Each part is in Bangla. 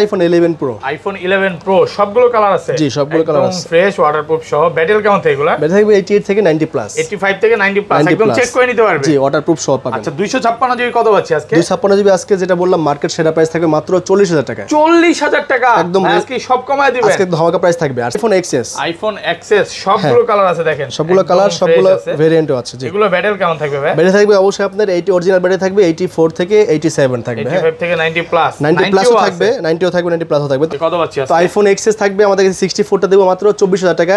আইফোন 11 প্রো আইফোন 11 প্রো সবগুলো কালার আছে জি সবগুলো কালার আছে ফ্রেশ ওয়াটারপ্রুফ সহ ব্যাটারি কেমন থাকে এগুলা ব্যাটারি 88 থেকে 90 প্লাস 85 থেকে 90 প্লাস একদম চেক করে নিতে পারবে জি ওয়াটারপ্রুফ সহ পাবেন আচ্ছা 256 জিবি কত আছে আজকে 256 জিবি আজকে যেটা বললাম মার্কেট সেরা প্রাইস থাকবে মাত্র 40000 টাকা 40000 টাকা একদম আজকে সব কমায় দিবেন আজকে ধমাকা প্রাইস থাকবে আর আইফোন এক্সএস আইফোন এক্সএস সবগুলো কালার হ্যাঁ। আছে দেখেন সবগুলো কালার সবগুলো ভেরিয়েন্টও আছে জি এগুলো ব্যাটারি কেমন থাকবে ভাই ব্যাটারি থাকবে অবশ্যই আপনার 80 অরিজিনাল ব্যাটারি থাকবে 84 থেকে 87 থাকবে 85 হ্যাঁ। থেকে 90 প্লাস 90 প্লাসও থাকবে 90 থাকবে নাইনটি থাকবে তো আইফোন এক্সএস থাকবে আমাদের কাছে সিক্সটি ফোরটা দেবো মাত্র চব্বিশ হাজার টাকা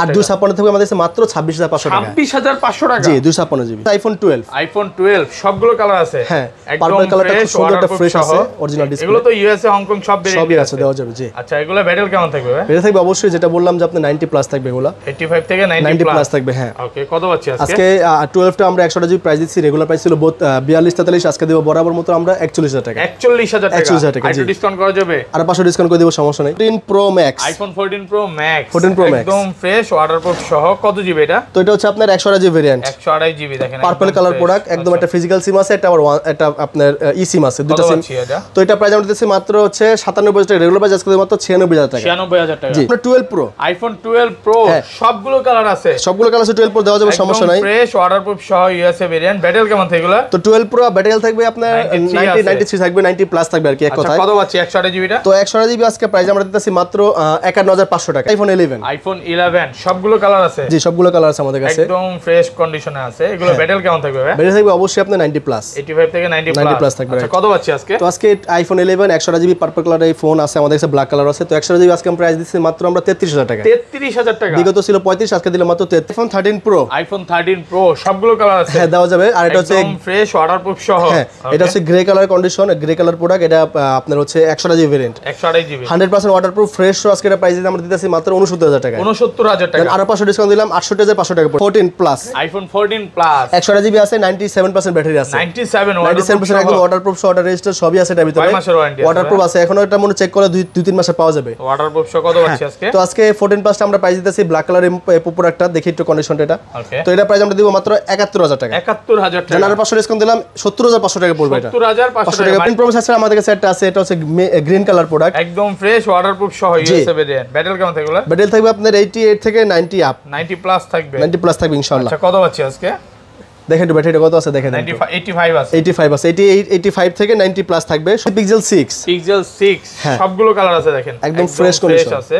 আর ছাপ্পান্ন থাকবে আমাদের মাত্র ছাব্বিশ হাজার পাঁচশো ছাব্বিশ হাজার পাঁচশো টাকা জি দুশো ছাপ্পান্ন GB iPhone twelve iPhone twelve সবগুলো কালার আছে হ্যাঁ পার্পল কালারটা খুব সুন্দর একটা ফ্রেশ আছে অরিজিনাল ডিসপ্লে এগুলো তো ইউএসএ হংকং সব সবই আছে দেওয়া যাবে জি আচ্ছা এগুলো কেমন থাকবে থাকবে অবশ্যই যেটা বললাম যে আপনি নাইনটি প্লাস থাকবে এগুলো এইটি ফাইভ থেকে নাইনটি প্লাস থাকবে হ্যাঁ ওকে কত আজকে টুয়েলভটা আমরা একশোটা জিবি প্রাইস দিচ্ছি রেগুলার প্রাইস ছিল বিয়াল্লিশ তেতাল্লিশ আজকে দেবো বরাবর মতো আমরা একচল্লিশ হাজার টাকা একচল্লিশ হাজার টাকা একচল্লিশ হাজার টাকা ডিসকাউন্ট যাবে আর 500 ডিসকাউন্ট করে দেব সমস্যা নাই 14 pro max iPhone 14 pro max 14 pro max একদম ফ্রেশ ওয়াটারপ্রুফ সহ কত জিবি এটা তো এটা হচ্ছে আপনার 128 জিবি ভেরিয়েন্ট 128 জিবি দেখেন পার্পল কালার প্রোডাক্ট একদম একটা ফিজিক্যাল আচ্ছা। সিম আছে e এটা আবার এটা আপনার ই সিম আছে দুটো সিম তো এটা প্রাইস আমরা দিতেছি মাত্র হচ্ছে 97000 টাকা রেগুলার প্রাইস আজকে মাত্র 96000 টাকা 96000 টাকা আপনার 12 প্রো আইফোন 12 প্রো সবগুলো কালার আছে সবগুলো কালার আছে 12 প্রো দেওয়া যাবে সমস্যা নাই ফ্রেশ ওয়াটারপ্রুফ সহ ইউএসএ ভেরিয়েন্ট ব্যাটেল কেমন থাকবে তো 12 প্রো ব্যাটেল থাকবে আপনার 90 93 থাকবে 90 প্লাস থাকবে আর কি এক আচ্ছা, কথায় কত পাচ্ছি ব্ল্যাক আচ্ছা, কালার আছে তো একশো আজকে প্রাইস দিচ্ছি মাত্র আমরা তেত্রিশ হাজার টাকা বিগত ছিল পঁয়ত্রিশ thirteen pro iPhone thirteen pro colour দেওয়া যাবে আর এটা হচ্ছে ফ্রেশ হ্যাঁ এটা হচ্ছে grey colour condition grey colour product এটা আপনার হচ্ছে একশো আঠাশ জিবি ভেরিয়েন্ট একশো আঠাশ জিবি হান্ড্রেড পার্সেন্ট ওয়াটার আজকে এটা প্রাইস আমরা দিতেছি মাত্র উনসত্তর টাকা উনসত্তর টাকা আরো পাঁচশো ডিসকাউন্ট দিলাম আটষট্টি টাকা fourteen plus iPhone fourteen plus একশো আঠাশ আছে নাইনটি সেভেন পার্সেন্ট ব্যাটারি আছে নাইনটি সেভেন নাইনটি সেভেন একদম ওয়াটার প্রুফ ওয়াটার রেজিস্টার সবই আছে এটা ভিতরে ওয়াটার আছে এখনো এটা মনে চেক করে দুই দুই তিন মাসে পাওয়া যাবে ওয়াটার প্রুফ কত আছে হ্যাঁ। আজকে তো আজকে ফোরটিন প্লাসটা আমরা প্রাইস দিতেছি ব্ল্যাক কালার একটা দেখি একটু কন্ডিশনটা এটা তো এটা প্রাইস আমরা দিব মাত্র একাত্তর হাজার টাকা একাত্তর টাকা আর পাঁচশো ডিসকাউন্ট দিলাম সত্তর হাজার পাঁচশো টাকা পড়বে এটা সত্তর হাজার পাঁচশো টাকা আমাদের কাছে একটা আছে এটা হচ্ছে গ্রিন কালার প্রোডাক্ট একদম ফ্রেশ ওয়াটারপ্রুফ সহ ইউএসএ ভেরিয়েন্ট ব্যাটেল কেমন থাকবে ব্যাটেল থাকবে আপনার 88 থেকে 90 আপ 90 প্লাস থাকবে 90 প্লাস থাকবে ইনশাআল্লাহ আচ্ছা কত পাচ্ছি আজকে দেখেন একটু ব্যাটারিটা কত আছে দেখেন 85 আছে 85 আছে 85 থেকে 90 প্লাস থাকবে পিক্সেল 6 পিক্সেল 6 সবগুলো কালার আছে দেখেন একদম ফ্রেশ কন্ডিশন আছে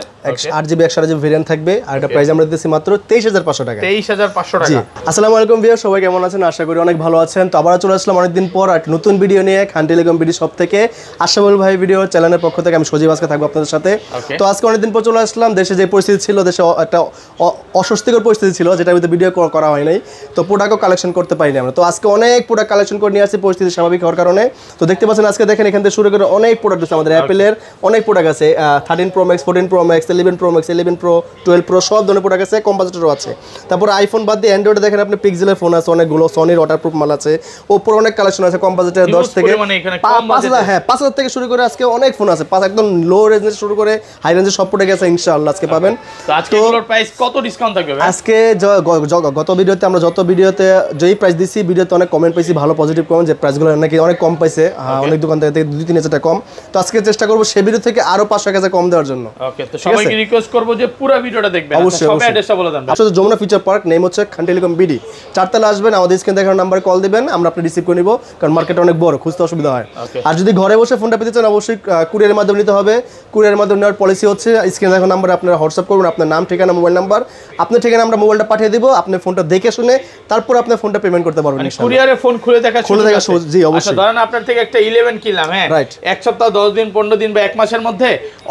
8GB 128GB ভেরিয়েন্ট থাকবে আর এটা প্রাইস আমরা দিতেছি মাত্র 23500 টাকা 23500 টাকা আসসালামু আলাইকুম ভিউয়ার সবাই কেমন আছেন আশা করি অনেক ভালো আছেন তো আবার চলে আসলাম অনেকদিন পর এক নতুন ভিডিও নিয়ে খান টেলিকম ভিডিও সব থেকে আশাবল ভাই ভিডিও চ্যানেলের পক্ষ থেকে আমি সজীব আজকে থাকবো আপনাদের সাথে তো আজকে অনেকদিন পর চলে আসলাম দেশে যে পরিস্থিতি ছিল দেশে একটা অস্বস্তিকর পরিস্থিতি ছিল যেটা ভিডিও করা হয় নাই তো প্রোডাক্টও কালেকশন কালেকশন করতে পারি আমরা তো আজকে অনেক প্রোডাক্ট কালেকশন করে নিয়ে আসছি পরিস্থিতি স্বাভাবিক হওয়ার কারণে তো দেখতে পাচ্ছেন আজকে দেখেন এখান থেকে শুরু করে অনেক প্রোডাক্ট আচ্ছা। আছে আমাদের অ্যাপেলের অনেক প্রোডাক্ট আছে thirteen pro max fourteen pro max eleven pro max eleven pro twelve pro সব ধরনের প্রোডাক্ট আছে কম্পাসেটরও আছে তারপর আইফোন বাদ দিয়ে অ্যান্ড্রয়েডে দেখেন আপনি পিক্সেলের ফোন আছে অনেকগুলো সনির ওয়াটারপ্রুফ মাল আছে ওপর অনেক কালেকশন আছে কম্পাসেটার দশ থেকে পাঁচ হাজার হ্যাঁ পাঁচ হাজার থেকে শুরু করে আজকে অনেক ফোন আছে পাঁচ একদম লো রেঞ্জ শুরু করে হাই রেঞ্জের সব প্রোডাক্ট আছে ইনশাআল্লাহ আজকে আচ্ছা। পাবেন আজকে কত ডিসকাউন্ট থাকবে আজকে গত ভিডিওতে আমরা যত ভিডিওতে যেই প্রাইস দিছি ভিডিওতে অনেক কমেন্ট পাইছি ভালো পজিটিভ কমেন্ট যে প্রাইসগুলো নাকি অনেক কম পাইছে হ্যাঁ, অনেক দোকান থেকে দুই তিন হাজার কম তো আজকে চেষ্টা করবো সেই ভিডিও থেকে আরো পাঁচশো এক হাজার কম দেওয়ার জন্য আচ্ছা, অবশ্যই যমুনা ফিচার পার্ক নেম হচ্ছে খান টেলিকম বিডি চারতলা আসবেন আমাদের স্ক্রিন দেখার নাম্বারে কল দিবেন আমরা আপনি রিসিভ করে নিব কারণ মার্কেট অনেক বড় খুঁজতে অসুবিধা হয় আর যদি ঘরে বসে ফোনটা পেতে চান অবশ্যই কুরিয়ারের মাধ্যমে নিতে হবে কুরিয়ারের মাধ্যমে নেওয়ার পলিসি হচ্ছে স্ক্রিন দেখার নাম্বারে আপনারা হোয়াটসঅ্যাপ করবেন আপনার নাম ঠিকানা মোবাইল নাম্বার আপনার ঠিকানা আমরা মোবাইলটা পাঠিয়ে দিব আপনি ফোনটা দেখে শুনে তারপর আপনার ফোন ফোনটা পেমেন্ট করতে পারবেন কুরিয়ারে মানে ফোন খুলে দেখা খুলে দেখা জি আচ্ছা, অবশ্যই ধরেন আপনার থেকে একটা 11 কিনলাম হ্যাঁ এক সপ্তাহ 10 দিন 15 দিন বা এক মাসের মধ্যে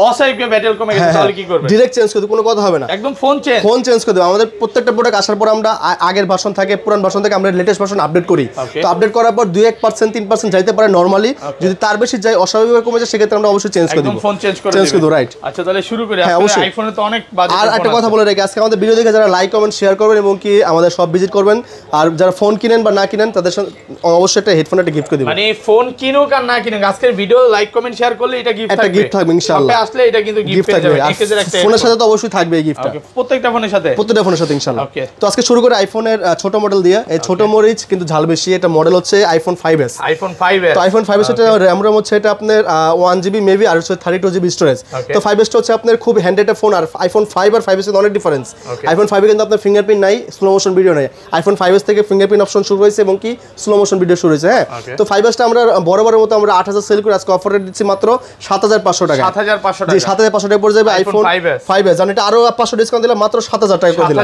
অসাইপে ব্যাটেল কমে গেছে হ্যাঁ, তাহলে হ্যাঁ। কি করবে ডাইরেক্ট চেঞ্জ করতে কোনো কথা হবে না একদম ফোন চেঞ্জ ফোন চেঞ্জ করে দেব আমাদের প্রত্যেকটা প্রোডাক্ট আসার পর আমরা আগের ভার্সন থাকে পুরান ভার্সন থেকে আমরা লেটেস্ট ভার্সন আপডেট করি তো আপডেট করার পর 2 1% 3% যাইতে পারে নরমালি যদি তার বেশি যায় অস্বাভাবিকভাবে কমে যায় সেক্ষেত্রে আমরা অবশ্যই চেঞ্জ করে দেব একদম ফোন চেঞ্জ করে চেঞ্জ করে দেব রাইট আচ্ছা তাহলে শুরু করি হ্যাঁ, আপনার আইফোনে তো অনেক বাজে আর একটা কথা বলে রাখি আজকে আমাদের ভিডিও দেখে যারা লাইক কমেন্ট শেয়ার করবেন এবং কি আমাদের সব ভিজিট করবেন আর যারা যারা ফোন কিনেন বা না কিনেন তাদের অবশ্যই একটা হেডফোন একটা গিফট করে দিবেন মানে ফোন কিনুক আর না কিনুক আজকের ভিডিও লাইক কমেন্ট শেয়ার করলে এটা গিফট থাকবে গিফট থাকবে ইনশাআল্লাহ আপনি আসলে এটা কিন্তু গিফট থাকবে ফোনের সাথে তো অবশ্যই থাকবে এই গিফটটা প্রত্যেকটা ফোনের সাথে প্রত্যেকটা ফোনের সাথে ইনশাআল্লাহ ওকে তো আজকে শুরু করে আইফোনের ছোট মডেল দিয়ে এই ছোট মরিচ কিন্তু ঝাল বেশি এটা মডেল হচ্ছে আইফোন 5s আইফোন 5s তো আইফোন 5s এর RAM RAM হচ্ছে এটা আপনার 1GB মেবি আর হচ্ছে 32GB স্টোরেজ তো 5s টা হচ্ছে আপনার খুব হ্যান্ড একটা ফোন আর আইফোন 5 আর 5s এর অনেক ডিফারেন্স আইফোন 5 এর কিন্তু আপনার ফিঙ্গারপ্রিন্ট নাই স্লো মোশন ভিডিও নাই আইফোন 5s থেকে ফিঙ্গারপ্রিন্ট অপশন শুরু হয়েছে এবং কি স্লো মোশন ভিডিও শুরু হয়েছে হ্যাঁ তো ফাইভ আসটা আমরা বরাবরের মতো আমরা আট হাজার সেল করে আজকে অফার রেট দিচ্ছি মাত্র সাত হাজার পাঁচশো টাকা সাত হাজার পাঁচশো টাকা সাত হাজার পাঁচশো টাকা পড়ে যাবে আইফোন ফাইভ এস এটা আরো পাঁচশো ডিসকাউন্ট দিলাম মাত্র সাত হাজার টাকা দিলাম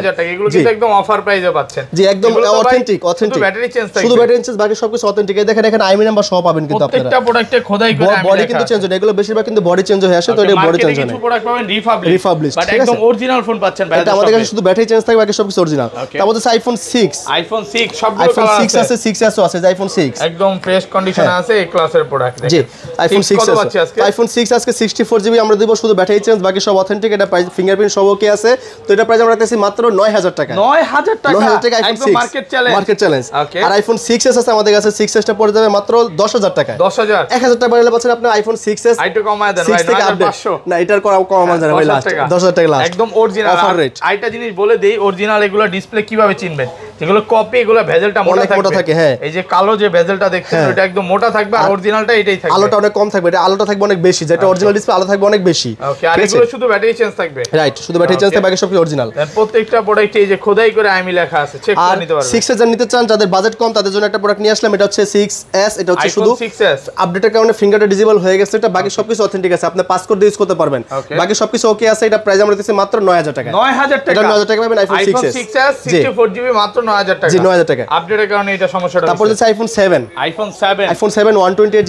একদম অফার প্রাইসে পাচ্ছেন জি একদম অথেন্টিক অথেন্টিক ব্যাটারি চেঞ্জ শুধু ব্যাটারি চেঞ্জ বাকি সবকিছু অথেন্টিক এই দেখেন এখানে আইমি নাম্বার সব পাবেন কিন্তু আপনারা প্রত্যেকটা প্রোডাক্টে খোদাই করে বডি কিন্তু চেঞ্জ হয় এগুলো বেশিরভাগ কিন্তু বডি চেঞ্জ হয়ে আসে তো এটা বডি চেঞ্জ হয় কিছু প্রোডাক্ট পাবেন রিফাবলিশ রিফাবলিশ বাট একদম অরিজিনাল ফোন পাচ্ছেন ভাই এটা আমাদের কাছে শুধু ব্যাটারি চেঞ্জ থাকে বাকি সবকিছু অরিজিনাল তারপর আছে আইফোন 6 আইফোন 6 সবগুলো আইফোন 6 আছে 6s আছে আইফোন 6 একদম ফ্রেশ হ্যাঁ। কন্ডিশনে আছে এই ক্লাসের প্রোডাক্ট জি আইফোন 6 আছে আইফোন 6 আজকে আমরা দেব শুধু ব্যাটারি চেঞ্জ বাকি সব অথেন্টিক এটা প্রাইস ফিঙ্গারপ্রিন্ট সব ওকে আছে তো এটা প্রাইস আমরা রাখতেছি মাত্র 9000 টাকা 9000 টাকা 9000 টাকা iPhone 6 market challenge market challenge আর আইফোন 6s আছে আমাদের কাছে 6s টা পড়ে যাবে মাত্র 10000 টাকা 10000 1000 টাকা বাড়লে পাচ্ছেন আপনি আইফোন 6s আইটু কমায় দেন ভাই না এটার করা কমায় ভাই লাস্ট 10000 টাকা লাস্ট একদম অরিজিনাল আইটা জিনিস বলে দেই অরিজিনাল এগুলো ডিসপ্লে কিভাবে চিনবেন যেগুলো কপি এগুলো ভেজেলটা মোটা মোটা থাকে হ্যাঁ এই যে কালো যে ভেজেলটা দেখছেন এটা হ্যাঁ। একদম মোটা থাকবে আর অরিজিনালটা এটাই থাকবে আলোটা অনেক কম থাকবে এটা আলোটা থাকবে অনেক বেশি যেটা অরিজিনাল ডিসপ্লে আলো থাকবে অনেক বেশি ওকে আর এগুলো শুধু ব্যাটারি চেঞ্জ থাকবে রাইট শুধু ব্যাটারি চেঞ্জ থাকবে বাকি সব কি অরিজিনাল প্রত্যেকটা প্রোডাক্টে এই যে খোদাই করে আইমি লেখা আছে চেক করে নিতে পারবেন 6000 নিতে চান যাদের বাজেট কম তাদের জন্য একটা প্রোডাক্ট নিয়ে আসলাম এটা হচ্ছে 6s এটা হচ্ছে শুধু 6s আপডেটের কারণে ফিঙ্গারটা ডিজেবল হয়ে গেছে এটা বাকি সবকিছু অথেন্টিক আছে আপনি পাস কোড ইউজ করতে পারবেন বাকি সবকিছু ওকে আছে এটা প্রাইস আমরা দিতেছি মাত্র 9000 টাকা 9000 টাকা এটা 9000 টাকা পাবেন আইফোন 6s 6s 64 জিবি মাত্র 9000 টাকা টাকা তারপর হচ্ছে আইফোন 7 আইফোন 7 আইফোন 7 এই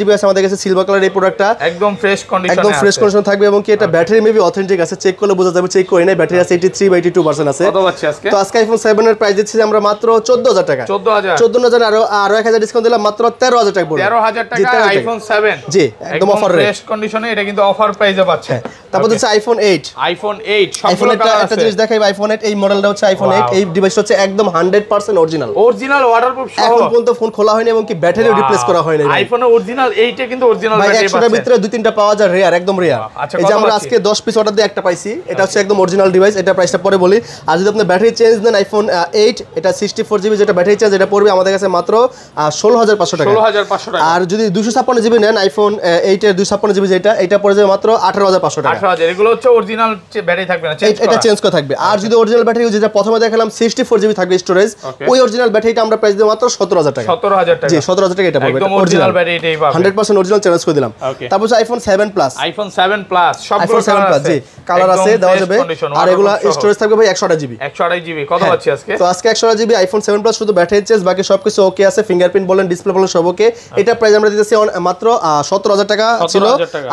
জি একদম অফার রেট কন্ডিশনে এটা কিন্তু অফার প্রাইসে হ্যাঁ, তারপর হচ্ছে আইফোন 8 আইফোন 8 আইফোন একটা জিনিস দেখাই আইফোন 8 এই মডেলটা হচ্ছে আইফোন এইট এই ডিভাইসটা হচ্ছে একদম হান্ড্রেড 100% অরিজিনাল অরিজিনাল ওয়াটারপ্রুফ এখন পর্যন্ত ফোন খোলা হয়নি এবং কি ব্যাটারিও রিপ্লেস করা হয়নি আইফোনে অরিজিনাল এইটা কিন্তু অরিজিনাল ব্যাটারি 100 ভিতরে দুই তিনটা পাওয়া যায় রেয়ার একদম রেয়ার আচ্ছা, এই যে আমরা আজকে 10 পিস অর্ডার দিয়ে একটা পাইছি এটা আচ্ছা। হচ্ছে একদম অরিজিনাল ডিভাইস এটা প্রাইসটা পরে বলি আর যদি আপনি ব্যাটারি চেঞ্জ নেন আইফোন 8 এটা 64 জিবি যেটা ব্যাটারি চেঞ্জ এটা পড়বে আমাদের কাছে মাত্র 16500 টাকা 16500 টাকা আর যদি 256 জিবি নেন আইফোন 8 এর 256 জিবি যেটা এটা পড়ে যাবে মাত্র 18500 টাকা 18000 এগুলো হচ্ছে অরিজিনাল ব্যাটারি থাকবে না এটা চেঞ্জ করা থাকবে আর যদি অরিজিনাল ব্যাটারি যেটা প্রথমে দেখালাম 64 জিবি থাকবে স্টোরেজ ওই অরিজিনাল ব্যাটারিটা আমরা প্রাইস দিলাম মাত্র 17000 টাকা 17000 টাকা জি 17000 টাকা এটা পাবে একদম অরিজিনাল ব্যাটারিটাই পাবে 100% অরিজিনাল চার্জ করে দিলাম তারপর আছে আইফোন 7 প্লাস আইফোন 7 প্লাস সব আইফোন সেভেন প্লাস জি কালার আছে দেওয়া যাবে আর এগুলো স্টোরেজ থাকবে ভাই একশো জিবি একশো জিবি কত হ্যাঁ। পাচ্ছি আজকে তো আজকে একশো জিবি আইফোন 7 প্লাস শুধু ব্যাটারি চার্জ বাকি সবকিছু ওকে আছে ফিঙ্গারপ্রিন্ট বলেন ডিসপ্লে বলেন সব ওকে আচ্ছা। এটা প্রাইস আমরা দিতেছি মাত্র 17000 টাকা ছিল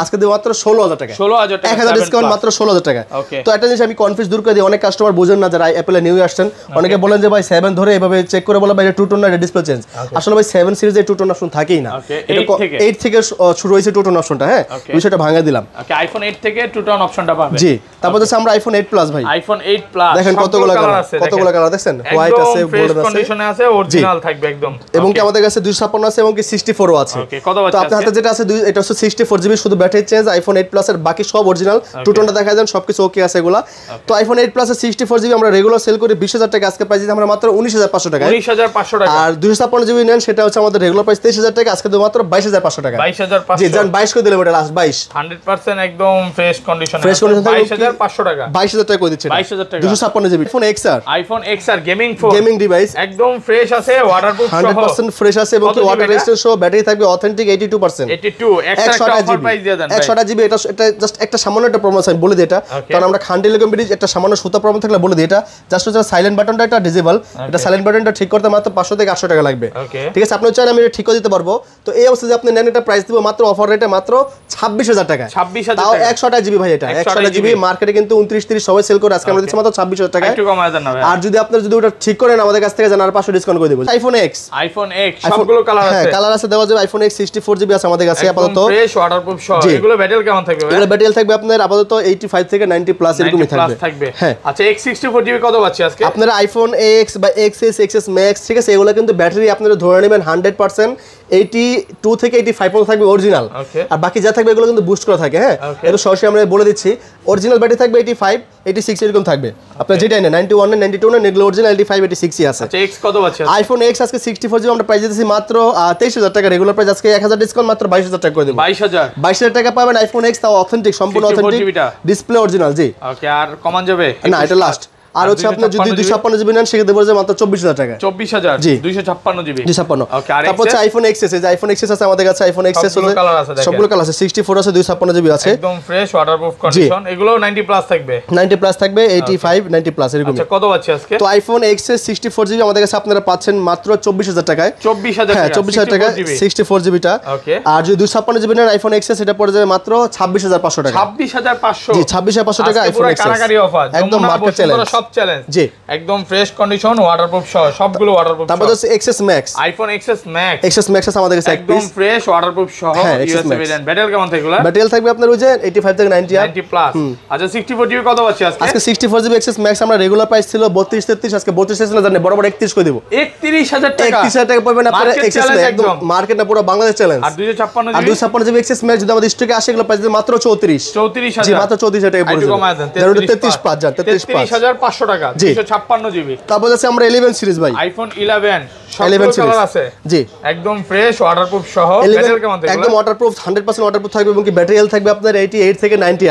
আজকে দিই মাত্র 16000 টাকা 16000 টাকা 1000 ডিসকাউন্ট মাত্র 16000 টাকা তো এটা জিনিস আমি কনফিউজ দূর করে দিই অনেক কাস্টমার বোঝেন না যারা অ্যাপেলে নিউ আসছেন অনেকে বলেন যে ভাই সেভেন ধরে এভাবে চেক করে বলা ভাই এটা টু টোন না ডিসপ্লে চেঞ্জ আসলে ভাই সেভেন সিরিজে টু টোন অপশন থাকেই না এটা এইট থেকে শুরু হয়েছে টু টোন অপশনটা হ্যাঁ বিষয়টা ভাঙা দিলাম আইফোন এইট থেকে টু টোন অপশনটা পাবে জি তারপর হচ্ছে আমরা আইফোন এইট প্লাস ভাই আইফোন এইট প্লাস দেখেন কতগুলো কালার আছে কতগুলো কালার দেখছেন হোয়াইট আছে গোল্ডেন আছে কন্ডিশনে আছে অরিজিনাল থাকবে একদম এবং কি আমাদের কাছে 256 আছে এবং কি 64 ও আছে ওকে কত তো আপনার হাতে যেটা আছে দুই এটা হচ্ছে 64 জিবি শুধু ব্যাটারি চেঞ্জ আইফোন 8 প্লাস এর বাকি সব অরিজিনাল টু টোনটা দেখা যান সবকিছু ওকে আছে এগুলা তো আইফোন 8 প্লাস এর 64 জিবি আমরা রেগুলার সেল করি 20000 টাকা আজকে পাইছি আমরা মাত্র ব্যাটারি থাকবে অথেন্টিক পার্সেন্ট জিবি জিবি এটা জাস্ট একটা সামান্য একটা বলে কারণ আমরা খান একটা সামান্য সুতা প্রবলেম থাকলে বলে দিই এটা জাস্ট হচ্ছে সাইলেন্ট বাটনটা একটা ডিজেবল এটা সাইলেন্ট বাটনটা ঠিক করতে মাত্র পাঁচশো থেকে আটশো টাকা লাগবে ঠিক আছে আপনি চান আমি এটা ঠিক করে দিতে পারবো তো এই অবস্থায় আপনি নেন এটা প্রাইস দিব মাত্র অফার রেটে মাত্র ছাব্বিশ হাজার টাকা ছাব্বিশ তাও একশো আটা জিবি ভাই এটা একশো আটা জিবি মার্কেটে কিন্তু উনত্রিশ তিরিশ সবাই সেল করে আজকে আমরা দিচ্ছি মাত্র ছাব্বিশ হাজার টাকা আর যদি আপনার যদি ওটা ঠিক করেন আমাদের কাছ থেকে জানার পাঁচশো ডিসকাউন্ট করে দেবো আইফোন এক্স আইফোন এক্স সবগুলো কালার হ্যাঁ, আছে কালার আছে দেওয়া যাবে iPhone X sixty four GB আছে আমাদের কাছে আপাতত ফ্রেশ ওয়াটারপ্রুফ সহ এগুলো ব্যাটেল কেমন থাকবে এগুলো ব্যাটেল থাকবে আপনার আপাতত এইটি ফাইভ থেকে নাইনটি প্লাস এরকমই থাকবে হ্যাঁ আচ্ছা এক্স সিক্সটি ফোর জিবি কত পাচ্ছি আজকে আপনারা আইফোন এক্স বা এক্সএস এক্সএস ম্যাক্স ঠিক আছে এগুলো কিন্তু ব্যাটারি আপনারা ধরে নেবেন হান্ড্রেড পার্সেন্ট এইটি টু থেকে এইটি ফাইভ পর্যন্ত থাকবে অরিজিনাল আর বাকি যা থাকবে এগুলো কিন্তু বুস্ট করা থাকে হ্যাঁ এটা সরাসরি আমরা বলে দিচ্ছি অরিজিনাল ব্যাটারি থাকবে এইটি ফাইভ এইটি সিক্স এরকম থাকবে আপনার যেটাই না নাইনটি ওয়ান নাইনটি টু না এগুলো অরিজিনাল এইটি ফাইভ এইটি সিক্সই আছে আইফোন আচ্ছা, এক্স আজকে সিক্সটি ফোর জিবি আমরা প্রাইস দিচ্ছি মাত্র তেইশ হাজার টাকা রেগুলার প্রাইস আজকে এক হাজার ডিসকাউন্ট মাত্র বাইশ হাজার টাকা করে দেবো বাইশ হাজার বাইশ হাজার টাকা পাবেন আইফোন এক্স তাও অথেন্টিক সম্পূর্ণ অথেন্টিক ডিসপ্লে অরিজিনাল জি আর কমান যাবে না এটা লাস্ট আর হচ্ছে আপনি যদি দুইশো ছাপ্পান্ন জিবি নেন সেক্ষেত্রে বলছে মাত্র চব্বিশ হাজার টাকা চব্বিশ হাজার জি ছাপ্পান্ন জিবি তারপর আইফোন এক্সেস এই আইফোন এক্সেস আছে আমাদের কাছে আইফোন এক্সেস আছে সবগুলো কালার আছে সিক্সটি ফোর আছে জিবি আছে একদম ফ্রেশ কন্ডিশন এগুলো নাইনটি প্লাস থাকবে নাইনটি প্লাস থাকবে প্লাস এরকম আচ্ছা, কত আজকে তো iPhone XS sixty four GB আমাদের কাছে আপনারা পাচ্ছেন মাত্র চব্বিশ হাজার টাকায় চব্বিশ হ্যাঁ চব্বিশ হাজার টাকা সিক্সটি ফোর জিবিটা আর যদি দুইশো জিবি নেন আইফোন এক্সেস এটা পড়ে যাবে মাত্র ছাব্বিশ হাজার পাঁচশো টাকা ছাব্বিশ হাজার পাঁচশো টাকা আইফোন এক্সেস একদম মার্কেট চ্যালেঞ্জ সব চ্যালেঞ্জ জি একদম ফ্রেশ কন্ডিশন ওয়াটারপ্রুফ সহ সবগুলো ওয়াটারপ্রুফ তারপর আছে XS Max iPhone XS Max XS Max আছে আমাদের কাছে একদম ফ্রেশ ওয়াটারপ্রুফ সহ ইউএসবি ভেরিয়েন্ট ব্যাটারি কেমন থাকবে ব্যাটারি থাকবে আপনার ওই যে 85 থেকে 90 আর 90 প্লাস আচ্ছা 64 জিবি কত আছে আজকে আজকে 64 জিবি এক্সএস ম্যাক্স আমরা রেগুলার প্রাইস ছিল 32 33 আজকে 32 ছিল জানেন বড় বড় 31 করে দেব 31000 টাকা 31000 টাকা পাবেন আপনার এক্সএস ম্যাক্স একদম মার্কেট না পুরো বাংলাদেশ চ্যালেঞ্জ আর 256 জিবি আর 256 জিবি এক্সএস ম্যাক্স যদি আমাদের স্টকে আসে এগুলো প্রাইস মাত্র 34 34000 জি মাত্র 34000 টাকা পড়বে 33 পাঁচ যান 33500 পাঁচশো টাকা জি ছাপ্পান্ন জিবি তারপর আছে আমরা ইলেভেন সিরিজ ভাই আইফোন ইলেভেন থাকবে কি ব্যাটারি থাকবে আপনার এইটি এইট থেকে নাইনটি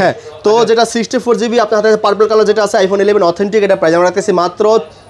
হ্যাঁ তো আচ্ছা। যেটা সিক্সটি ফোর জিবি আপনার হাতে পার্পল কালার যেটা আইফোন ইলেভেন অথেন্টিক আমরা রাখতেছি মাত্র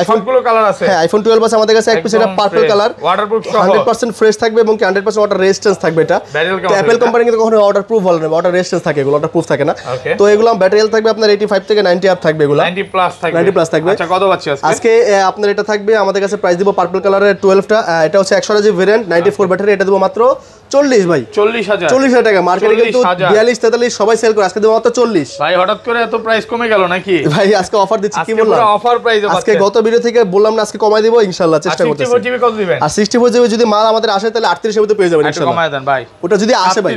আইফোন হ্যাঁ, আছে আমাদের কাছে এটা পার্পল কালার ওয়াটারপ্রুফ সহ ফ্রেশ থাকবে এবং ওয়াটার থাকবে এটা কোম্পানি কিন্তু কখনো ওয়াটার প্রুফ ওয়াটার থাকে এগুলো ওয়াটার প্রুফ থাকে না তো এগুলো ব্যাটারি থাকবে আপনার থেকে আপ থাকবে এগুলো প্লাস থাকবে আচ্ছা, কত আজকে আপনার এটা থাকবে আমাদের কাছে প্রাইস দিব পার্পল কালারের এটা হচ্ছে ভেরিয়েন্ট ব্যাটারি আচ্ছা। এটা দেবো মাত্র চল্লিশ ভাই চল্লিশ হাজার টাকা মার্কেটে কিন্তু বিয়াল্লিশ তেতাল্লিশ সবাই সেল করে আজকে দেবো মাত্র চল্লিশ ভাই হঠাৎ করে এত প্রাইস কমে গেল নাকি ভাই আজকে অফার দিচ্ছি কি বললাম অফার আজকে আচ্ছা। গত ভিডিও থেকে বললাম না আজকে কমাই দিব ইনশাআল্লাহ চেষ্টা করতেছি 64 জিবি কত দিবেন আর 64 জিবি যদি মাল আমাদের আসে তাহলে 38 এর মধ্যে পেয়ে যাবেন ইনশাআল্লাহ কমাই দেন ভাই ওটা যদি আসে ভাই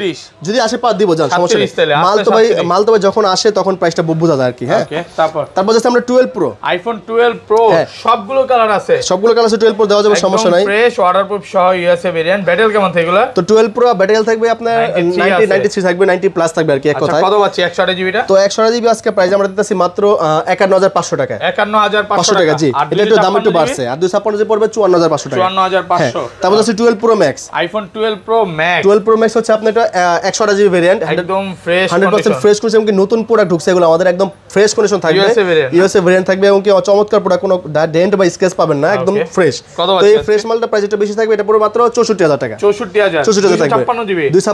যদি আসে পার দিব জান সমস্যা নেই মাল তো ভাই মাল তো ভাই যখন আসে তখন প্রাইসটা বুঝবো দাদা আর কি হ্যাঁ ওকে তারপর তারপর যেটা আমরা 12 প্রো আইফোন 12 প্রো সবগুলো কালার আছে সবগুলো কালার আছে 12 প্রো দেওয়া যাবে সমস্যা নাই ফ্রেশ ওয়াটার প্রুফ সহ ইউএসএ ভেরিয়েন্ট ব্যাটেল কেমন থাকে এগুলো তো 12 প্রো ব্যাটেল থাকবে আপনার 90 93 থাকবে 90 প্লাস থাকবে আর কি এক আচ্ছা, কথায় কত পাচ্ছি 100 জিবিটা তো 100 জিবি আজকে প্রাইস আমরা দিতেছি মাত্র 51500 টাকা 51500 পাঁচশো টাকা জি এটা একটু দাম একটু বাড়ছে আর দুশো ছাপ্পান্ন পড়বে চুয়ান্ন হাজার পাঁচশো টাকা চুয়ান্ন হাজার হ্যাঁ, তারপর হচ্ছে twelve pro max iPhone twelve pro max twelve pro max হচ্ছে আপনার এটা একশো জিবি ভেরিয়েন্ট একদম ফ্রেশ হান্ড্রেড পার্সেন্ট ফ্রেশ করছে এমনকি নতুন প্রোডাক্ট ঢুকছে এগুলো আমাদের একদম ফ্রেশ কন্ডিশন থাকবে ইউএসএ ভেরিয়েন্ট থাকবে এবং কি চমৎকার প্রোডাক্ট কোনো ডেন্ট বা স্কেচ পাবেন না একদম ফ্রেশ তো এই ফ্রেশ মালটা প্রাইস একটু বেশি থাকবে এটা পুরো মাত্র 64000 টাকা 64000 64000 থাকবে 256 জিবি 256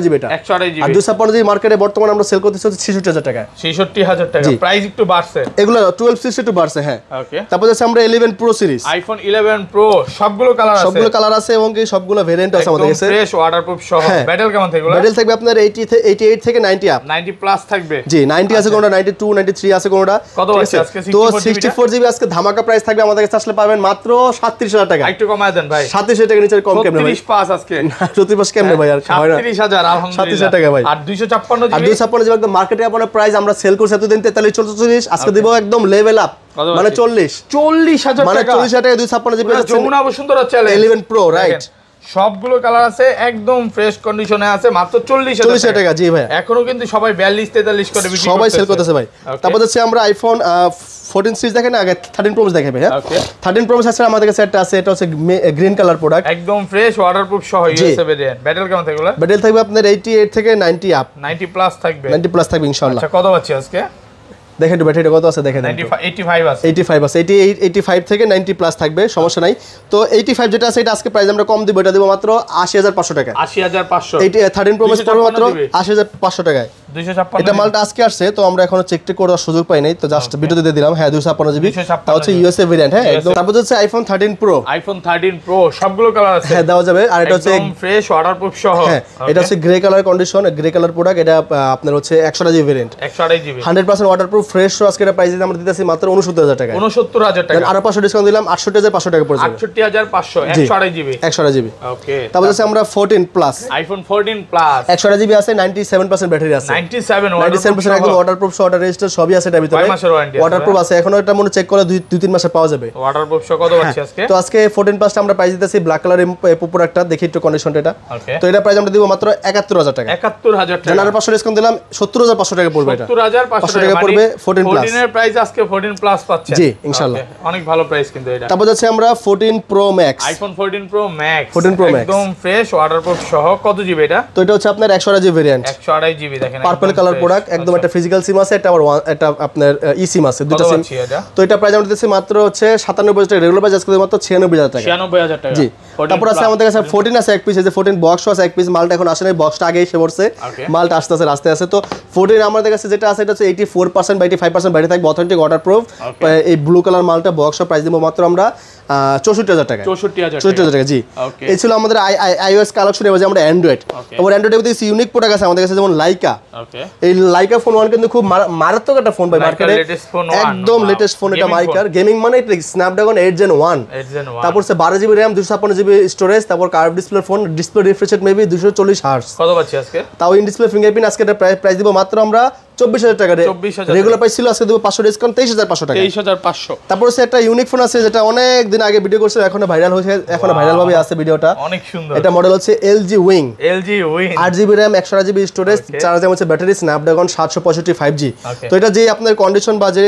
128 জিবি এটা 128 জিবি আর 256 জিবি মার্কেটে বর্তমানে আমরা সেল করতেছি 66000 টাকা 66000 টাকা প্রাইস একটু বাড়ছে এগুলো 12 সিরিজ একটু বাড়ছে হ্যাঁ ওকে তারপর আছে আমরা 11 প্রো সিরিজ আইফোন 11 প্রো সবগুলো কালার আছে সবগুলো কালার আছে এবং কি সবগুলো ভেরিয়েন্ট আছে আমাদের কাছে ফ্রেশ ওয়াটারপ্রুফ সহ ব্যাটল কেমন থাকবে ব্যাটল থাকবে আপনার 80 88 থেকে 90 আপ 90 প্লাস থাকবে জি 90 আছে আচ্ছা। কোনটা 92 মার্কেটে আপনার প্রাইস আমরা সেল করছি এতদিন চল্লিশ আজকে দিব একদম লেভেল আপ মানে চল্লিশ চল্লিশ হাজার মানে চল্লিশ হাজার দুই ছাপ্পান্ন জিবি মানে Jamuna Bashundhara challenge eleven pro right সবগুলো কালার আছে একদম ফ্রেশ কন্ডিশনে আছে মাত্র চল্লিশ চল্লিশ টাকা জি ভাই এখনো কিন্তু সবাই বিয়াল্লিশ তেতাল্লিশ করে সবাই সেল করতেছে ভাই তারপর হচ্ছে আমরা আইফোন ফোরটিন সিরিজ দেখেন আগে থার্টিন প্রোমস দেখাবে হ্যাঁ থার্টিন প্রোমস আছে আমাদের কাছে একটা আছে এটা হচ্ছে গ্রিন কালার প্রোডাক্ট একদম ফ্রেশ ওয়াটারপ্রুফ সহ ইউএসএ ভেরিয়েন্ট ব্যাটেল কেমন থাকবে ব্যাটেল থাকবে আপনার 88 থেকে 90 আপ 90 প্লাস থাকবে 90 প্লাস থাকবে ইনশাআল্লাহ আচ্ছা কত আছে আজকে দেখেন একটু ব্যাটারিটা কত আছে দেখেন 85 আছে 85 আছে 85 থেকে 90 প্লাস থাকবে সমস্যা নাই তো 85 যেটা আছে এটা আজকে প্রাইস আমরা কম দিব এটা দেব মাত্র 80500 টাকা 80500 এইটা 13 প্রো ম্যাক্স মাত্র 80500 টাকায় এটা মালটা আজকে আসছে তো আমরা এখনো চেক টেক করার সুযোগ পাই নাই তো জাস্ট ভিডিওতে দিয়ে দিলাম হ্যাঁ দুশো জিবি তা হচ্ছে ইউএসএ ভেরিয়েন্ট হ্যাঁ একদম তারপর হচ্ছে iPhone thirteen pro iPhone thirteen pro সবগুলো কালার আছে হ্যাঁ দেওয়া যাবে আর এটা হচ্ছে ফ্রেশ ওয়াটার প্রুফ সহ হ্যাঁ এটা হচ্ছে grey colour condition grey colour product এটা আপনার হচ্ছে একশো জিবি ভেরিয়েন্ট একশো GB hundred water proof fresh আজকে এটা প্রাইস আমরা দিতেছি মাত্র উনসত্তর টাকা উনসত্তর টাকা আরো পাঁচশো ডিসকাউন্ট দিলাম আটষট্টি হাজার পাঁচশো টাকা পড়ছে আটষট্টি হাজার জিবি একশো জিবি ওকে তারপর হচ্ছে আমরা fourteen plus iPhone fourteen plus একশো জিবি আছে নাইনটি সেভেন পার্সেন্ট ব্যাটারি আছে 97 97% একদম ওয়াটারপ্রুফ রেজিস্টার সবই আছে এটা ভিতরে ওয়াটারপ্রুফ আছে এখনো এটা মনে চেক করে দুই তিন মাসে পাওয়া যাবে ওয়াটারপ্রুফ কত আছে হ্যাঁ, আজকে তো আজকে 14 আমরা প্রাইস দিতেছি ব্ল্যাক কালার এপো একটা দেখি একটু কন্ডিশনটা এটা তো এটা প্রাইস আমরা দিব মাত্র 71000 টাকা 71000 টাকা জানার 500 ডিসকাউন্ট দিলাম 70500 টাকা পড়বে এটা 70500 মানে টাকা পড়বে 14 প্লাস 14 এর প্রাইস আজকে 14 প্লাস পাচ্ছেন জি ইনশাআল্লাহ অনেক ভালো প্রাইস কিন্তু এটা তারপর যাচ্ছে আমরা 14 pro max iPhone 14 pro max 14 pro max একদম ফ্রেশ ওয়াটারপ্রুফ সহ কত জিবি এটা তো এটা হচ্ছে আপনার 128 জিবি ভেরিয়েন্ট 128 জিবি দেখেন পার্পল কালার প্রোডাক্ট একদম আচ্ছা। একটা ফিজিক্যাল সিম আছে একটা আবার একটা আপনার ই সিম e আছে দুটো সিম তো এটা প্রাইস আমরা দিতেছি মাত্র হচ্ছে 97000 টাকা রেগুলার প্রাইস আজকে মাত্র 96000 টাকা 96000 টাকা জি তারপর আছে আমাদের কাছে 14 আছে এক পিস আছে 14 বক্স আছে এক পিস মালটা এখন আসে বক্সটা আগে এসে পড়ছে মালটা আসতে আসতে রাস্তায় আছে তো 14 আমাদের কাছে যেটা আছে এটা হচ্ছে 84% বা 85% বাইরে থাকবে অথেন্টিক ওয়াটার প্রুফ এই ব্লু কালার মালটা বক্স প্রাইস দেবো মাত্র আমরা চৌষট্টি হাজার টাকা চৌষট্টি হাজার টাকা জি এই ছিল আমাদের আইওএস কালেকশন এবার আমরা অ্যান্ড্রয়েড এবার কিছু ইউনিক প্রোডাক্ট আছে আমাদের কাছে যেমন লাইকা এই লাইকা ফোন ওয়ান কিন্তু খুব মারাত্মক একটা ফোন ভাই মার্কেটে একদম লেটেস্ট ফোন এটা মাইকার গেমিং মানে স্ন্যাপড্রাগন এইট জেন ওয়ান তারপর সে বারো জিবি র্যাম দুশো ছাপ্পান্ন জিবি স্টোরেজ তারপর curve display phone display refresh maybe দুশো চল্লিশ হার্স কত পাচ্ছি আজকে তাও ইন ডিসপ্লে ফিঙ্গারপ্রিন্ট আজকে এটা প্রাইস দিব মাত্র আমরা চব্বিশ হাজার টাকা ভিডিও করছিল ভাইরাল হয়েছে ভাইরাল ভাবে ভিডিওটা এটা মডেল হচ্ছে উইং আট জিবি একশো স্টোরেজ চার হচ্ছে ব্যাটারি সাতশো ফাইভ জি তো এটা যে আপনার কন্ডিশন বা যে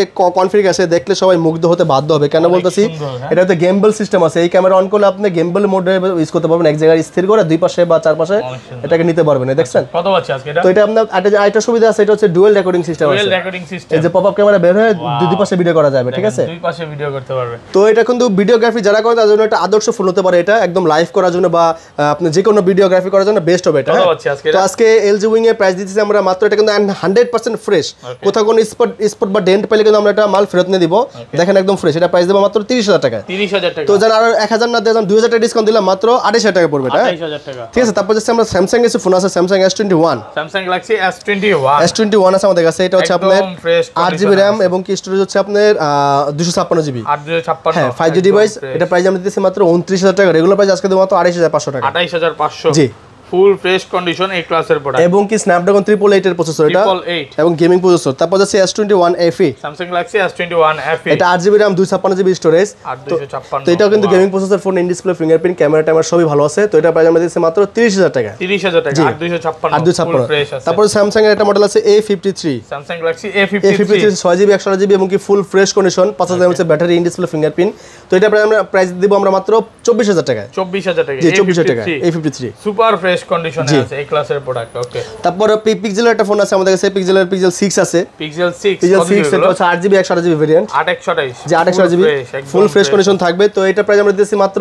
আছে দেখলে সবাই মুগ্ধ হতে বাধ্য হবে কেন বলতেছি হ্যাঁ। এটা তো গেমবল সিস্টেম আছে এই ক্যামেরা অন করলে আপনি গেমবল মোডে ইউজ করতে পারবেন এক জায়গায় স্থির করে দুই পাশে বা চার পাশে এটাকে নিতে পারবেন দেখছেন আচ্ছা, তো এটা আপনার সুবিধা আছে এটা হচ্ছে ডুয়েল রেকর্ডিং সিস্টেম আছে রেকর্ডিং সিস্টেম এই যে পপআপ ক্যামেরা বের হয়ে দুই পাশে ভিডিও করা যাবে ঠিক আছে দুই পাশে ভিডিও করতে পারবে তো এটা কিন্তু ভিডিওগ্রাফি যারা করে তার জন্য একটা আদর্শ ফোন হতে পারে এটা একদম লাইভ করার জন্য বা আপনি যে কোনো ভিডিওগ্রাফি করার জন্য বেস্ট হবে এটা হ্যাঁ? তো আজকে এলজি উইং এর প্রাইস দিতেছি আমরা মাত্র এটা কিন্তু 100% ফ্রেশ কোথাও কোনো স্পট স্পট বা ডেন্ট পেলে কিন্তু আমরা এটা মাল ফেরত নিয়ে দিব দেখেন একদম ফ্রেশ এটা প্রাইস দেব মাত্র 30000 টাকা 30000 টাকা তো যারা আর 1000 না দেয় 2000 টাকা ডিসকাউন্ট দিলাম মাত্র 28000 টাকা পড়বে এটা 28000 হ্যাঁ? টাকা ঠিক আছে তারপর যাচ্ছে আমরা স্যামসাং এর ফোন আছে Samsung S21 Samsung Galaxy S21 S21 আছে আমাদের কাছে এটা হচ্ছে আপনার আট জিবি র্যাম এবং কি স্টোরেজ হচ্ছে আপনার দুশো ছাপ্পান্ন জিবি হ্যাঁ ফাইভ জি ডিভাইস এটা প্রাইস আমরা দিতেছি মাত্র উনত্রিশ হাজার টাকা রেগুলার প্রাইস আজকে দেবো মাত্র আড়াইশ হাজার পাঁচশো টাকা আড়াইশ হাজার পাঁচশো জি ফুল ফ্রেশ কন্ডিশন এই ক্লাসের প্রোডাক্ট এবং কি স্ন্যাপড্রাগন 888 এর প্রসেসর এটা 888 এবং গেমিং প্রসেসর তারপর আছে S21 FE Samsung Galaxy S21 FE এটা 8GB RAM 256GB স্টোরেজ তো এটাও কিন্তু gaming processor phone in display fingerprint camera timer সবই ভালো আছে তো এটা প্রাইস আমরা দিচ্ছি মাত্র 30000 টাকা 30000 টাকা 8256 ফুল ফ্রেশ আছে তারপর Samsung এর একটা মডেল আছে A53 Samsung Galaxy A53 A53 6GB 128GB এবং কি full fresh condition 5000 mAh battery in display fingerprint তো এটা প্রাইস আমরা প্রাইস দেব আমরা মাত্র 24000 টাকা 24000 টাকা জি 24000 টাকা A53 সুপার ফ্রেশ বেস্ট কন্ডিশনে আছে এই ক্লাসের প্রোডাক্ট ওকে তারপরে পিক্সেল একটা ফোন আছে আমাদের কাছে পিক্সেল পিক্সেলের পিক্সেল 6 আছে পিক্সেল 6 পিক্সেল 6 এটা 8GB 128GB ভেরিয়েন্ট 8128 যে 8128 ফুল ফ্রেশ কন্ডিশন থাকবে তো এটা প্রাইস আমরা দিয়েছি মাত্র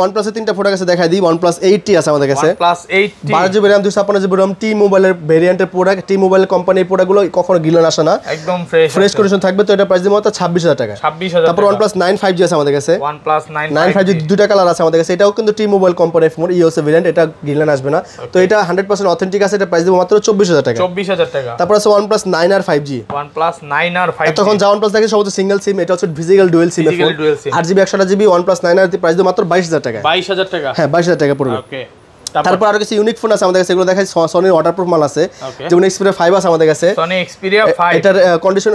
OnePlus এর তিনটা ফোন আছে দেখাই দিই OnePlus 8T আছে আমাদের কাছে OnePlus 8T 12 GB RAM GB RAM T মোবাইলের ভেরিয়েন্টের প্রোডাক্ট টি মোবাইল কোম্পানির প্রোডাক্টগুলো কখনো গিলন আসে না একদম ফ্রেশ ফ্রেশ কন্ডিশন থাকবে তো এটা প্রাইস দিই মাত্র 26000 টাকা 26000 তারপর OnePlus 9 5G আছে আমাদের কাছে OnePlus 9 9 5G দুটো কালার আছে আমাদের কাছে এটাও কিন্তু টি মোবাইল কোম্পানির ফোন ইওস ভেরিয়েন্ট এটা গিলন আসবে না তো এটা হান্ড্রেড পার্সেন্ট অথেন্টিক আছে এটা প্রাইস দিব মাত্র 24000 টাকা 24000 টাকা তারপর আছে OnePlus nine R 5G OnePlus 9 R 5G তখন যা OnePlus থাকে সবচেয়ে সিঙ্গেল সিম এটা হচ্ছে ফিজিক্যাল ডুয়েল সিম আর GB 128 GB OnePlus nine R price দিব মাত্র হাজার হাজার টাকা বাইশ হাজার টাকা হ্যাঁ বাইশ হাজার টাকা পড়বে তারপর আরো কিছু ইউনিক ফোন আছে আমাদের কাছে এগুলো দেখাই সনির ওয়াটারপ্রুফ মাল আছে যেমন এক্সপিরিয়া ফাইভ আছে আমাদের কাছে এটার কন্ডিশন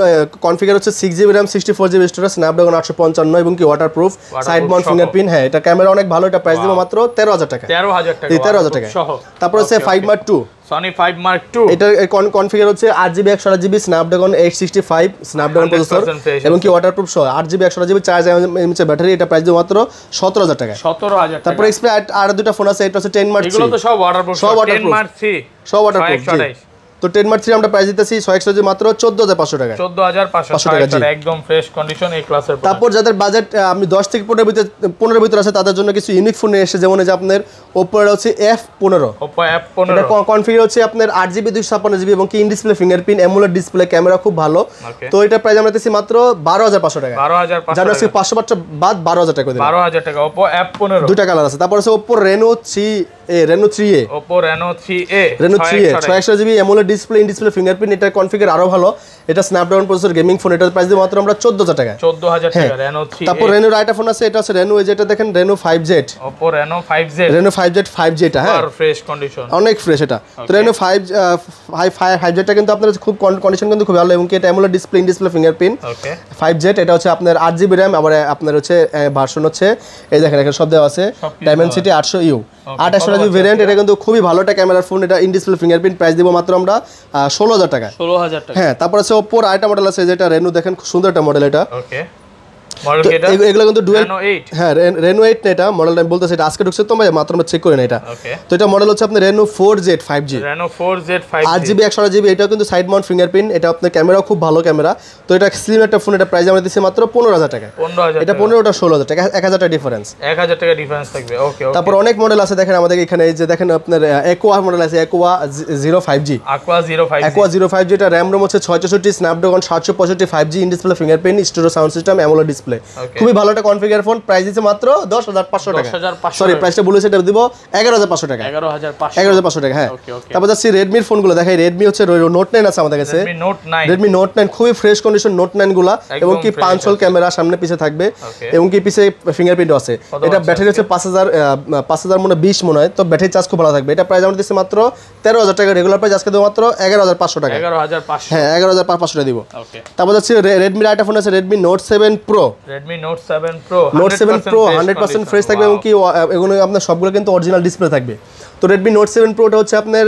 কনফিগার হচ্ছে six GB sixty four GB storage Snapdragon পঞ্চান্ন এবং কি ওয়াটারপ্রুফ সাইড মাউন্ট ফিঙ্গারপ্রিন্ট হ্যাঁ এটা ক্যামেরা অনেক ভালো এটা প্রাইস দেব মাত্র তেরো হাজার টাকা 13000 টাকা 13000 টাকা তারপর হচ্ছে five mark two Sony 5 mark 2 এটা কনফিগার হচ্ছে 8GB 128GB Snapdragon 865 Snapdragon processor এবং কি ওয়াটারপ্রুফ সহ 8GB 128GB charge mAh battery এটা প্রাইস মাত্র 17000 টাকা 17000 তারপর এক্সপ্রেস আর দুটো ফোন আছে এটা হচ্ছে 10 মার্ক 3 এগুলো তো সব ওয়াটারপ্রুফ 10 মার্ক 3 সব ওয়াটারপ্রুফ তো টেন ট্রেডমার্ক থ্রি আমরা প্রাইস দিতেছি ছয় একশো মাত্র চোদ্দ হাজার পাঁচশো টাকা চোদ্দ হাজার পাঁচশো টাকা একদম ফ্রেশ কন্ডিশন এই ক্লাসের তারপর যাদের বাজেট আপনি দশ থেকে পনেরো ভিতরে পনেরো ভিতরে আছে তাদের জন্য কিছু ইউনিক ফোন এসে যেমন যে আপনার ওপোর হচ্ছে এফ পনেরো ওপো এফ কনফিগার হচ্ছে আপনার আট জিবি দুইশো ছাপান্ন জিবি এবং কি in display fingerprint AMOLED display camera খুব ভালো তো এটা প্রাইস আমরা দিচ্ছি মাত্র বারো হাজার পাঁচশো টাকা বারো হাজার হচ্ছে পাঁচশো পাঁচশো বাদ বারো হাজার টাকা বারো হাজার টাকা ওপো এফ পনেরো দুটা কালার আছে তারপর হচ্ছে Oppo Reno C A Reno three ছয় একশো GB AMOLED display in display fingerprint এটা কনফিগার আরো ভালো এটা স্ন্যাপড্রাগন প্রসেসর গেমিং ফোন এটার প্রাইস দিয়ে মাত্র আমরা 14000 টাকা 14000 টাকা Reno 3 তারপর Reno আরেকটা ফোন আছে এটা আছে Reno এই এটা দেখেন Reno 5Z Oppo Reno 5Z Reno 5Z 5Z এটা হ্যাঁ আর ফ্রেশ কন্ডিশন অনেক ফ্রেশ এটা তো Reno 5 5Z টা কিন্তু আপনার খুব কন্ডিশন কিন্তু খুব ভালো এবং এটা AMOLED display display fingerprint okay 5Z এটা হচ্ছে আপনার 8GB RAM আবার আপনার হচ্ছে ভার্সন হচ্ছে এই দেখেন এখানে সব দেওয়া আছে Dimensity 800U আঠাশশো টাকা ভেরিয়েন্ট এটা কিন্তু খুবই ভালো একটা ক্যামেরার ফোন এটা ইন ডিসপ্লে ফিঙ্গারপ্রিন্ট প্রাইস দিব মাত্র আমরা ষোলো হাজার টাকা ষোলো হাজার টাকা হ্যাঁ তারপর আছে ওপোর আইটা মডেল আছে যেটা রেনু দেখেন সুন্দর একটা মডেল এটা ওকে এগুলো কিন্তু হ্যাঁ রেনো এইট এটা আমি বলতেছি ঢুকছে মাত্র চেক এটা তো এটা মডেল হচ্ছে আপনার ফোর জেড ফাইভ জি আট জিবি জিবি কিন্তু সাইড এটা আপনার খুব ভালো ক্যামেরা তো এটা স্লিম একটা ফোন আমরা মাত্র পনেরো হাজার টাকা এটা পনেরোটা ষোলো হাজার টাকা এক ডিফারেন্স তারপর অনেক মডেল আছে দেখেন আমাদের এখানে এই যে দেখেন আপনার একোয়া মডেল আছে aqua zero five G aqua five G ছয়ষট্টি স্ন্যাপড্রাগন সাতশো পঁয়ষট্টি five G in display fingerprint stereo sound system AMOLED display হবে খুবই ভালো একটা কনফিগার ফোন প্রাইস দিচ্ছে মাত্র দশ হাজার পাঁচশো টাকা সরি প্রাইসটা বলে এটা দিব এগারো হাজার পাঁচশো টাকা এগারো হাজার এগারো হাজার পাঁচশো টাকা হ্যাঁ তারপর যাচ্ছি রেডমির ফোনগুলো দেখাই রেডমি হচ্ছে নোট নাইন আছে আমাদের কাছে রেডমি নোট নাইন খুবই ফ্রেশ কন্ডিশন নোট নাইন গুলা এবং কি পাঁচ হল ক্যামেরা সামনে পিছে থাকবে এবং কি পিছে ফিঙ্গারপ্রিন্ট আছে এটা ব্যাটারি হচ্ছে পাঁচ হাজার পাঁচ হাজার মনে বিশ মনে হয় তো ব্যাটারি চার্জ খুব ভালো থাকবে এটা প্রাইস আমরা দিচ্ছি মাত্র তেরো হাজার টাকা রেগুলার প্রাইস আজকে দেবো মাত্র এগারো হাজার পাঁচশো টাকা হ্যাঁ এগারো হাজার পাঁচশো টাকা দিব তারপর যাচ্ছি রেডমির আইটা ফোন আছে Redmi note seven pro Redmi Note 7 Pro Note 7 Pro 100% fresh থাকবে এবং কি এগুলো আপনার সবগুলো কিন্তু অরিজিনাল ডিসপ্লে থাকবে তো Redmi Note 7 Proটা হচ্ছে আপনার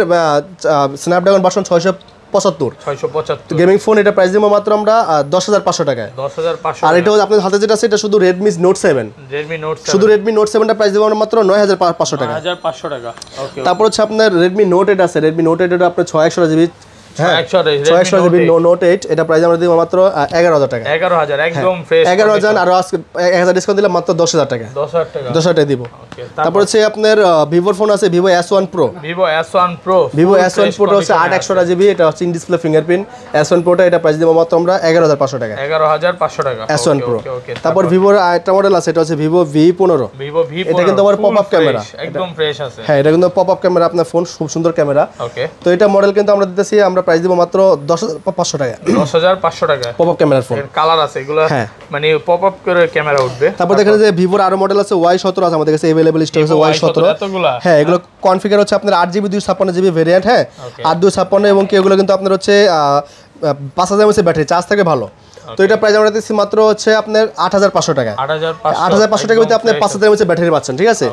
Snapdragon ভার্সন 600 পঁচাত্তর গেমিং ফোন এটা প্রাইস দেবো মাত্র আমরা দশ হাজার পাঁচশো টাকায় আর এটা আপনার হাতে যেটা আছে এটা শুধু রেডমি নোট সেভেন শুধু রেডমি নোট সেভেনটা প্রাইস দেবো আমরা মাত্র নয় হাজার পাঁচশো টাকা টাকা তারপর হচ্ছে আপনার রেডমি নোট এটা আছে রেডমি নোট এটা আপনার ছয় একশো নোট হ্যাঁ, এইট এটা আমরা দিব মাত্র এগারো হাজার টাকা এগারো হাজার হ্যাঁ, এক হাজার ডিসকাউন্ট দিলে মাত্র দশ হাজার টাকা দশ হাজার টাকা তারপর আপনার ভিভোর ফোন আছে Vivo one one pro Vivo one হচ্ছে আট একশোটা এটা ফিঙ্গারপ্রিন্ট এস ওয়ান এটা দিব মাত্র আমরা এগারো হাজার পাঁচশো টাকা ওয়ান প্রো তারপর ভিভোর মডেল আছে এটা হচ্ছে ভিভো ভি পনেরো এটা কিন্তু আমার পপ আপ ক্যামেরা হ্যাঁ এটা কিন্তু পপ আপ ক্যামেরা আপনার ফোন খুব সুন্দর ক্যামেরা তো এটা মডেল কিন্তু আমরা দিতেছি আমরা প্রাইস দিব মাত্র 10500 টাকা 10500 টাকা পপআপ আপ ক্যামেরার ফোন কালার আছে এগুলো হ্যাঁ। মানে পপআপ করে ক্যামেরা উঠবে তারপর দেখেন যে ভিভোর আরো মডেল আছে Y17 আছে আমাদের কাছে अवेलेबल স্টক আছে Y17 হ্যাঁ এগুলো কনফিগার হচ্ছে আপনার 8GB 256GB ভেরিয়েন্ট হ্যাঁ আর 256 এবং কি এগুলো কিন্তু আপনার হচ্ছে 5000 হাজার ব্যাটারি চার্জ থাকে ভালো তো এটা প্রাইস আমরা দিচ্ছি মাত্র হচ্ছে আপনার আট হাজার পাঁচশো টাকা আট হাজার পাঁচশো টাকা আপনার পাঁচ হাজার হচ্ছে ব্যাটারি পাচ্ছেন ঠিক আছে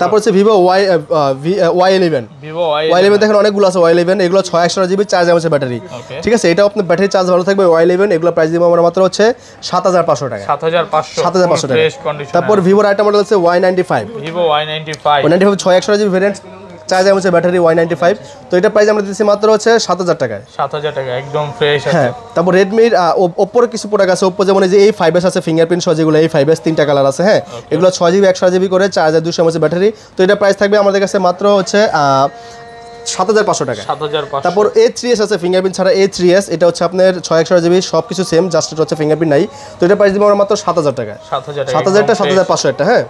তারপর হচ্ছে Vivo Y Y eleven Y eleven দেখেন অনেকগুলো আছে ওয়াই ইলেভেন এগুলো ছয় একশো জিবি চার্জ হচ্ছে ব্যাটারি ঠিক আছে এটা আপনার ব্যাটারি চার্জ ভালো থাকবে ওয়াই ইলেভেন এগুলো প্রাইস দিব আমরা মাত্র হচ্ছে সাত হাজার পাঁচশো টাকা সাত হাজার পাঁচশো সাত হাজার পাঁচশো টাকা তারপর ভিভোর আইটেম মডেল আছে Y ninety five Vivo Y ninety five ninety five ছয় একশো জিবি ভেরিয়েন্ট চার্জ হাজার ব্যাটারি ওয়াই নাইনটি ফাইভ তো এটা প্রাইস আমরা দিচ্ছি মাত্র হচ্ছে সাত হাজার টাকায় সাত হাজার টাকা একদম ফ্রেশ হ্যাঁ তারপর রেডমির ওপ্পোর কিছু প্রোডাক্ট আছে ওপ্পো যেমন যে এই ফাইভ এস আছে ফিঙ্গারপ্রিন্ট ছয় যেগুলো এই ফাইভ এস তিনটা কালার আছে হ্যাঁ এগুলো ছয় জিবি একশো জিবি করে চার হাজার দুশো এমএচের ব্যাটারি তো এটা প্রাইস থাকবে আমাদের কাছে মাত্র হচ্ছে সাত হাজার পাঁচশো টাকা তারপর এ থ্রি আছে ফিঙ্গারপ্রিন্ট ছাড়া এ থ্রি এস এটা হচ্ছে আপনার ছয় একশো জিবি সবকিছু সেম জাস্ট এটা হচ্ছে ফিঙ্গারপ্রিন্ট নাই তো এটা প্রাইস দিব আমরা মাত্র সাত হাজার টাকা সাত টাকা সাত হাজার পাঁচশো একটা হ্যাঁ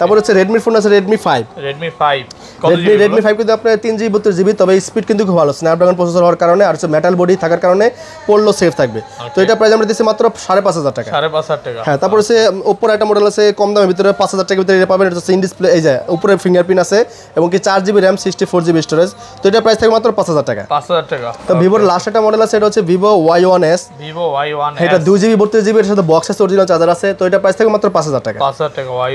তারপর হচ্ছে রেডমি ফোন আছে Redmi five Redmi five Redmi Redmi five কিন্তু আপনার তিন জিবি জিবি তবে স্পিড কিন্তু খুব ভালো স্ন্যাপড্রাগন প্রসেসর হওয়ার কারণে আর হচ্ছে মেটাল বডি থাকার কারণে পড়লো সেফ থাকবে তো এটা প্রাইস আমরা দিচ্ছি মাত্র সাড়ে পাঁচ হাজার টাকা সাড়ে টাকা হ্যাঁ তারপর হচ্ছে ওপর একটা মডেল আছে কম দামের ভিতরে পাঁচ হাজার টাকার ভিতরে এটা পাবেন এটা হচ্ছে ইন ডিসপ্লে এই যে উপরে ফিঙ্গারপ্রিন্ট আছে এবং কি চার GB RAM sixty four GB storage তো এটা প্রাইস থাকে মাত্র পাঁচ হাজার টাকা 5000 টাকা তো ভিভোর লাস্ট একটা মডেল আছে এটা হচ্ছে Vivo Y1s S Vivo Y1s এটা দু জিবি এর সাথে বক্স আছে অরিজিনাল চার্জার আছে তো এটা প্রাইস থাকে মাত্র 5000 টাকা পাঁচ হাজার টাকা